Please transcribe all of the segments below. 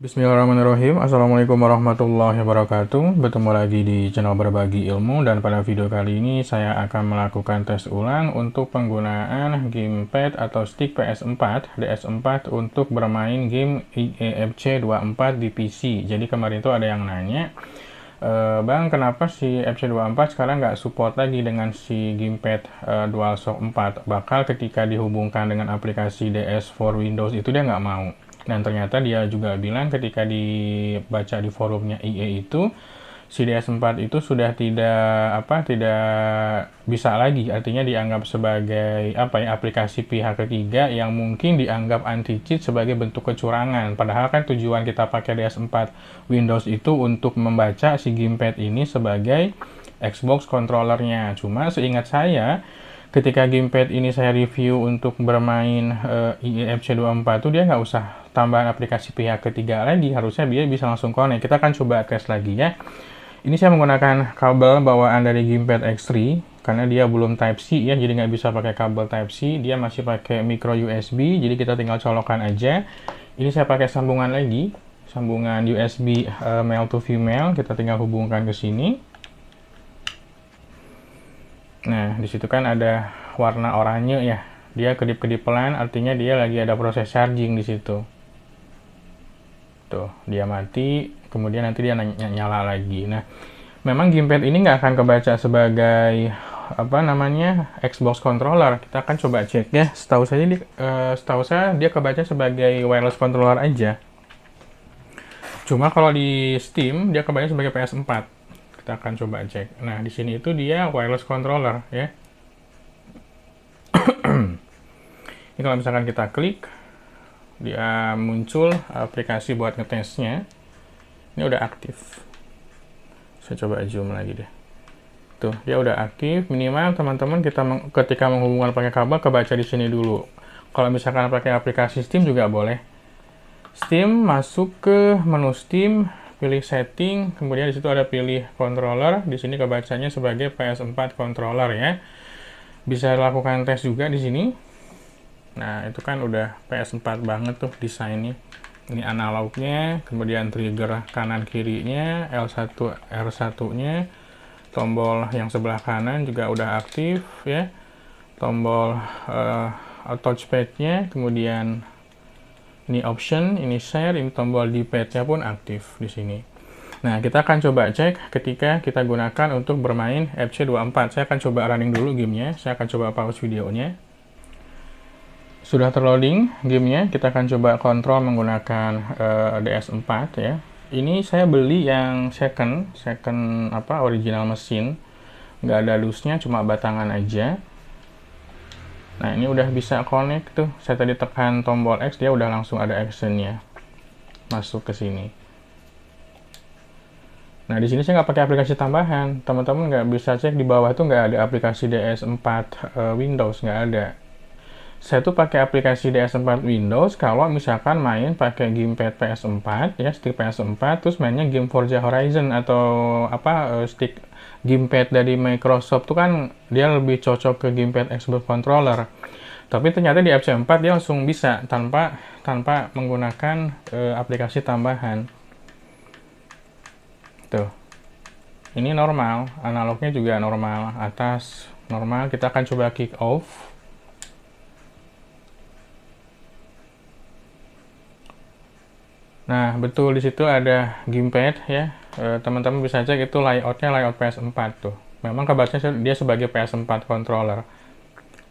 Bismillahirrahmanirrahim Assalamualaikum warahmatullahi wabarakatuh Bertemu lagi di channel berbagi ilmu Dan pada video kali ini saya akan melakukan tes ulang Untuk penggunaan gamepad atau stick PS4 DS4 untuk bermain game EFC 24 di PC Jadi kemarin itu ada yang nanya e, Bang kenapa si efc 24 sekarang nggak support lagi dengan si gamepad e, DualShock 4 Bakal ketika dihubungkan dengan aplikasi DS 4 Windows itu dia nggak mau dan ternyata dia juga bilang ketika dibaca di forumnya IE itu si DS4 itu sudah tidak apa tidak bisa lagi artinya dianggap sebagai apa ya aplikasi pihak ketiga yang mungkin dianggap anti cheat sebagai bentuk kecurangan padahal kan tujuan kita pakai DS4 Windows itu untuk membaca si gamepad ini sebagai Xbox controllernya cuma seingat saya ketika gamepad ini saya review untuk bermain uh, IEFC24 itu dia nggak usah tambahan aplikasi pihak ketiga lagi, harusnya dia bisa langsung connect. Kita akan coba tes lagi ya. Ini saya menggunakan kabel bawaan dari Gamepad X3 karena dia belum Type-C ya, jadi nggak bisa pakai kabel Type-C. Dia masih pakai micro USB, jadi kita tinggal colokan aja. Ini saya pakai sambungan lagi, sambungan USB uh, eh, male to female. Kita tinggal hubungkan ke sini. Nah, disitu kan ada warna oranye ya. Dia kedip-kedip pelan, artinya dia lagi ada proses charging di situ gitu dia mati, kemudian nanti dia nyala lagi. Nah, memang gamepad ini nggak akan kebaca sebagai apa namanya Xbox controller. Kita akan coba cek ya. Setahu saya ini eh, setahu saya dia kebaca sebagai wireless controller aja. Cuma kalau di Steam dia kebaca sebagai PS4. Kita akan coba cek. Nah, di sini itu dia wireless controller ya. Ini kalau misalkan kita klik, dia muncul aplikasi buat ngetesnya ini udah aktif saya coba zoom lagi deh tuh dia udah aktif minimal teman-teman kita meng ketika menghubungkan pakai kabel kebaca di sini dulu kalau misalkan pakai aplikasi Steam juga boleh Steam masuk ke menu Steam pilih setting kemudian disitu ada pilih controller di sini kebacanya sebagai PS4 controller ya bisa lakukan tes juga di sini Nah, itu kan udah PS4 banget tuh desainnya. Ini analognya, kemudian trigger kanan kirinya, L1 R1-nya, tombol yang sebelah kanan juga udah aktif ya. Tombol uh, touchpad-nya, kemudian ini option, ini share, ini tombol D-pad-nya pun aktif di sini. Nah, kita akan coba cek ketika kita gunakan untuk bermain FC24. Saya akan coba running dulu gamenya, saya akan coba pause videonya sudah terloading gamenya kita akan coba kontrol menggunakan uh, eh, DS4 ya ini saya beli yang second second apa original mesin nggak ada lusnya, cuma batangan aja nah ini udah bisa connect tuh saya tadi tekan tombol X dia udah langsung ada actionnya masuk ke sini nah di sini saya nggak pakai aplikasi tambahan teman-teman nggak bisa cek di bawah tuh nggak ada aplikasi DS4 uh, eh, Windows nggak ada saya tuh pakai aplikasi DS4 Windows kalau misalkan main pakai gamepad PS4 ya stick PS4 terus mainnya game Forza Horizon atau apa eh, stick gamepad dari Microsoft tuh kan dia lebih cocok ke gamepad Xbox controller tapi ternyata di FC4 dia langsung bisa tanpa tanpa menggunakan uh, aplikasi tambahan tuh ini normal analognya juga normal atas normal kita akan coba kick off Nah, betul di situ ada gamepad ya. E, teman-teman bisa cek itu layoutnya layout PS4 tuh. Memang kabarnya dia sebagai PS4 controller.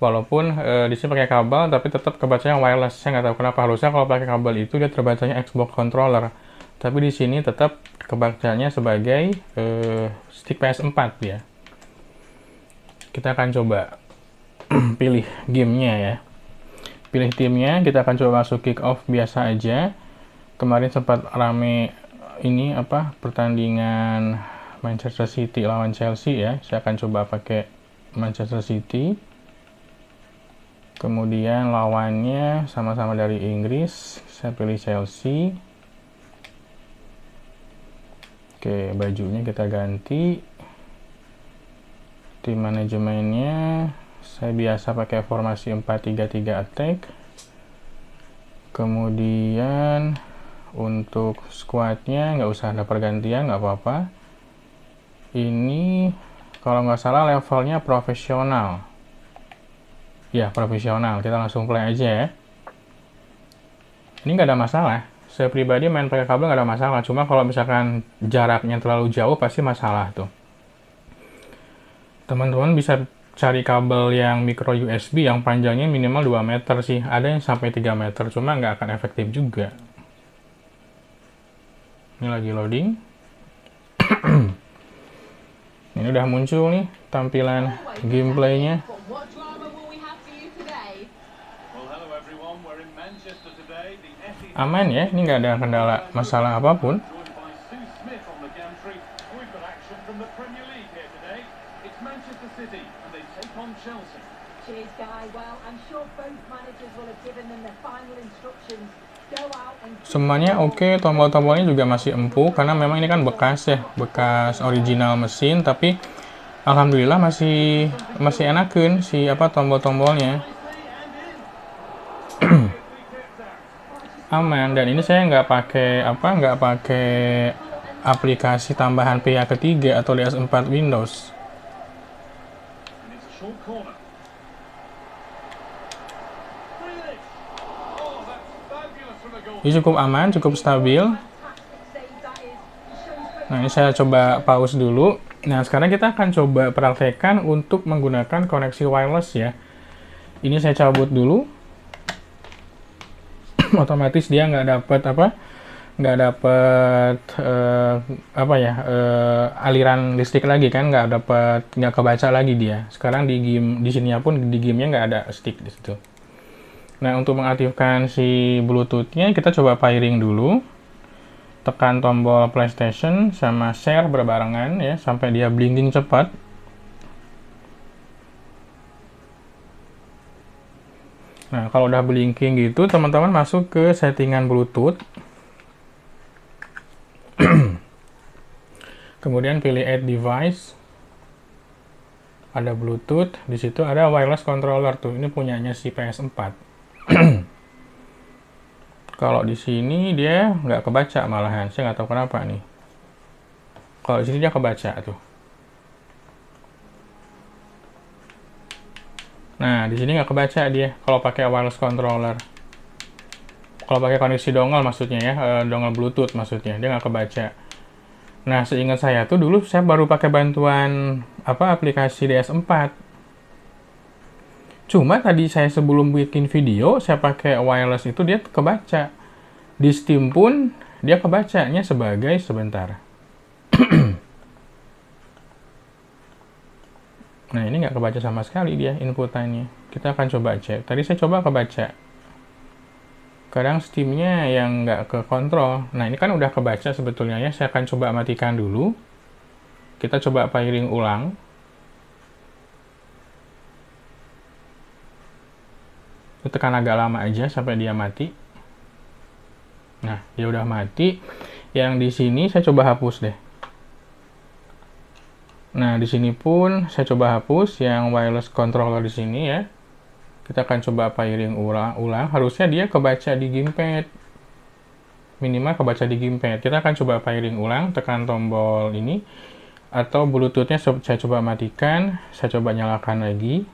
Walaupun e, di sini pakai kabel, tapi tetap kebacanya wireless. Saya nggak tahu kenapa harusnya kalau pakai kabel itu dia terbacanya Xbox controller. Tapi di sini tetap kebacanya sebagai e, stick PS4 ya. Kita akan coba pilih gamenya ya. Pilih timnya, kita akan coba masuk kick off biasa aja kemarin sempat rame ini apa pertandingan Manchester City lawan Chelsea ya saya akan coba pakai Manchester City kemudian lawannya sama-sama dari Inggris saya pilih Chelsea oke bajunya kita ganti Di manajemennya saya biasa pakai formasi 433 attack kemudian untuk squadnya nggak usah ada pergantian nggak apa-apa ini kalau nggak salah levelnya profesional ya profesional kita langsung play aja ya ini nggak ada masalah saya pribadi main pakai kabel nggak ada masalah cuma kalau misalkan jaraknya terlalu jauh pasti masalah tuh teman-teman bisa cari kabel yang micro USB yang panjangnya minimal 2 meter sih. Ada yang sampai 3 meter, cuma nggak akan efektif juga ini lagi loading ini udah muncul nih tampilan oh gameplaynya e aman ya ini nggak ada kendala masalah apapun Cheers, Guy. Well, I'm sure both managers will have given them the final instructions semuanya oke okay. tombol-tombolnya juga masih empuk karena memang ini kan bekas ya bekas original mesin tapi alhamdulillah masih masih enakin si apa tombol-tombolnya aman dan ini saya nggak pakai apa nggak pakai aplikasi tambahan pihak ketiga atau DS4 Windows Ini cukup aman, cukup stabil. Nah, ini saya coba pause dulu. Nah, sekarang kita akan coba praktekkan untuk menggunakan koneksi wireless ya. Ini saya cabut dulu. Otomatis dia nggak dapat apa? nggak dapat uh, eh, apa ya uh, aliran listrik lagi kan nggak dapat nggak kebaca lagi dia sekarang di game di sini pun di gamenya nggak ada stick di situ Nah, untuk mengaktifkan si Bluetooth-nya, kita coba pairing dulu. Tekan tombol PlayStation sama share berbarengan ya, sampai dia blinking cepat. Nah, kalau udah blinking gitu, teman-teman masuk ke settingan Bluetooth. Kemudian pilih add device. Ada Bluetooth, di situ ada wireless controller tuh. Ini punyanya si PS4. kalau di sini dia nggak kebaca malahan saya nggak tahu kenapa nih kalau di sini dia kebaca tuh nah di sini nggak kebaca dia kalau pakai wireless controller kalau pakai kondisi dongle maksudnya ya eh, dongle bluetooth maksudnya dia nggak kebaca nah seingat saya tuh dulu saya baru pakai bantuan apa aplikasi DS4 Cuma tadi saya sebelum bikin video, saya pakai wireless itu dia kebaca. Di Steam pun dia kebacanya sebagai sebentar. nah ini nggak kebaca sama sekali dia inputannya. Kita akan coba cek. Tadi saya coba kebaca. Kadang Steamnya yang nggak ke kontrol. Nah ini kan udah kebaca sebetulnya ya. Saya akan coba matikan dulu. Kita coba pairing ulang. Lu tekan agak lama aja sampai dia mati. Nah, dia udah mati. Yang di sini saya coba hapus deh. Nah, di sini pun saya coba hapus yang wireless controller di sini ya. Kita akan coba pairing ulang, ulang. Harusnya dia kebaca di gamepad. Minimal kebaca di gamepad. Kita akan coba pairing ulang, tekan tombol ini atau bluetoothnya saya coba matikan, saya coba nyalakan lagi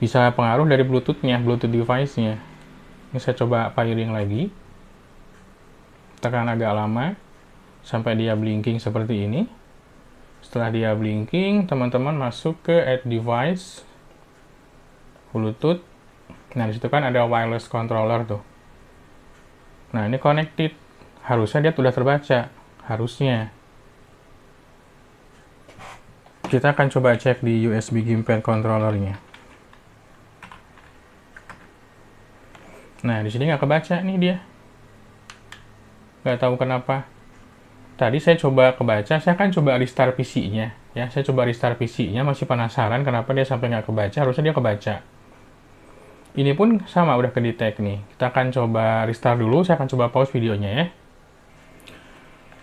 bisa pengaruh dari bluetoothnya bluetooth device-nya ini saya coba firing lagi tekan agak lama sampai dia blinking seperti ini setelah dia blinking teman-teman masuk ke add device bluetooth nah disitu kan ada wireless controller tuh nah ini connected harusnya dia sudah terbaca harusnya kita akan coba cek di USB gamepad controllernya Nah, di sini nggak kebaca nih dia. Nggak tahu kenapa. Tadi saya coba kebaca, saya kan coba restart PC-nya. Ya, saya coba restart PC-nya, masih penasaran kenapa dia sampai nggak kebaca, harusnya dia kebaca. Ini pun sama, udah ke detect nih. Kita akan coba restart dulu, saya akan coba pause videonya ya.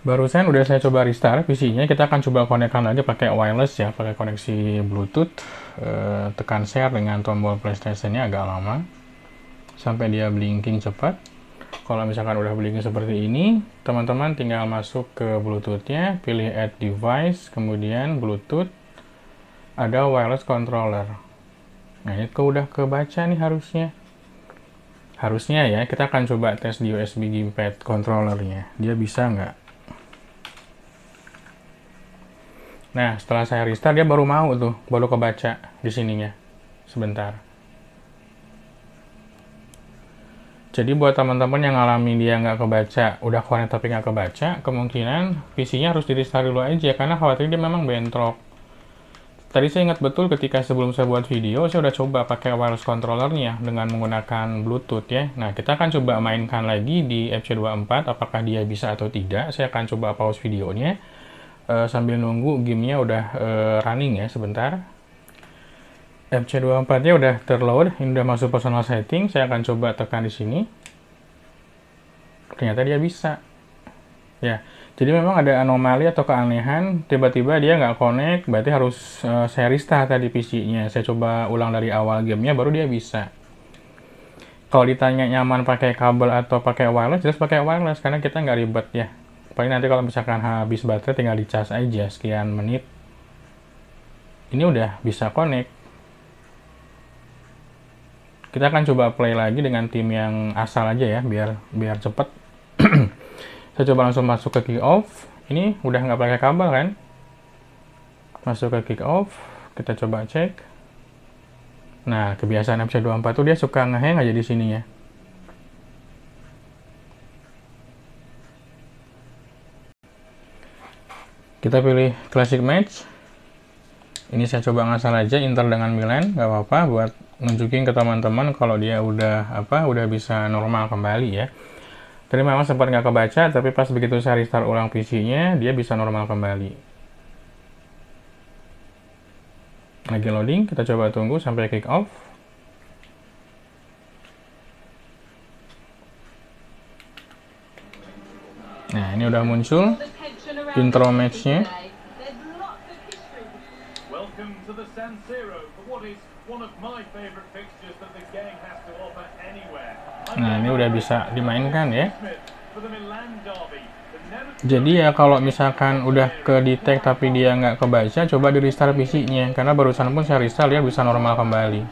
Barusan udah saya coba restart PC-nya, kita akan coba konekkan aja pakai wireless ya, pakai koneksi Bluetooth. E, tekan share dengan tombol PlayStation-nya agak lama sampai dia blinking cepat kalau misalkan udah blinking seperti ini teman-teman tinggal masuk ke Bluetooth-nya, pilih add device kemudian bluetooth ada wireless controller nah itu udah kebaca nih harusnya harusnya ya kita akan coba tes di USB gamepad controller-nya. dia bisa nggak nah setelah saya restart dia baru mau tuh baru kebaca di sininya sebentar Jadi buat teman-teman yang ngalami dia nggak kebaca, udah konek tapi nggak kebaca, kemungkinan PC-nya harus di-restart dulu aja, karena khawatir dia memang bentrok. Tadi saya ingat betul ketika sebelum saya buat video, saya udah coba pakai wireless controllernya dengan menggunakan Bluetooth ya. Nah, kita akan coba mainkan lagi di FC24, apakah dia bisa atau tidak. Saya akan coba pause videonya uh, sambil nunggu gamenya udah uh, running ya sebentar. FC24-nya udah terload, ini udah masuk personal setting. Saya akan coba tekan di sini. Ternyata dia bisa. Ya, jadi memang ada anomali atau keanehan, tiba-tiba dia nggak connect, berarti harus uh, saya restart tadi PC-nya. Saya coba ulang dari awal gamenya, baru dia bisa. Kalau ditanya nyaman pakai kabel atau pakai wireless, jelas pakai wireless, karena kita nggak ribet ya. Paling nanti kalau misalkan habis baterai, tinggal di-charge aja sekian menit. Ini udah bisa connect kita akan coba play lagi dengan tim yang asal aja ya biar biar cepet saya coba langsung masuk ke kick off ini udah nggak pakai kabel kan masuk ke kick off kita coba cek nah kebiasaan FC24 tuh dia suka ngeheng aja di sini ya kita pilih classic match ini saya coba ngasal aja Inter dengan Milan nggak apa-apa buat nunjukin ke teman-teman kalau dia udah apa udah bisa normal kembali ya tadi memang sempat nggak kebaca tapi pas begitu saya restart ulang PC-nya dia bisa normal kembali lagi loading kita coba tunggu sampai kick off nah ini udah muncul intro match-nya Nah ini udah bisa dimainkan ya. Jadi ya kalau misalkan udah ke detect tapi dia nggak kebaca, coba di restart PC-nya karena barusan pun saya restart ya bisa normal kembali.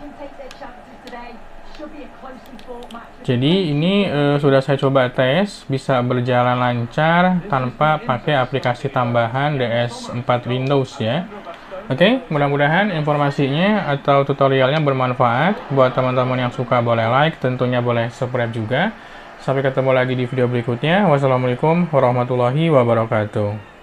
Jadi ini uh, sudah saya coba tes, bisa berjalan lancar tanpa pakai aplikasi tambahan DS4 Windows ya. Oke, okay, mudah-mudahan informasinya atau tutorialnya bermanfaat. Buat teman-teman yang suka boleh like, tentunya boleh subscribe juga. Sampai ketemu lagi di video berikutnya. Wassalamualaikum warahmatullahi wabarakatuh.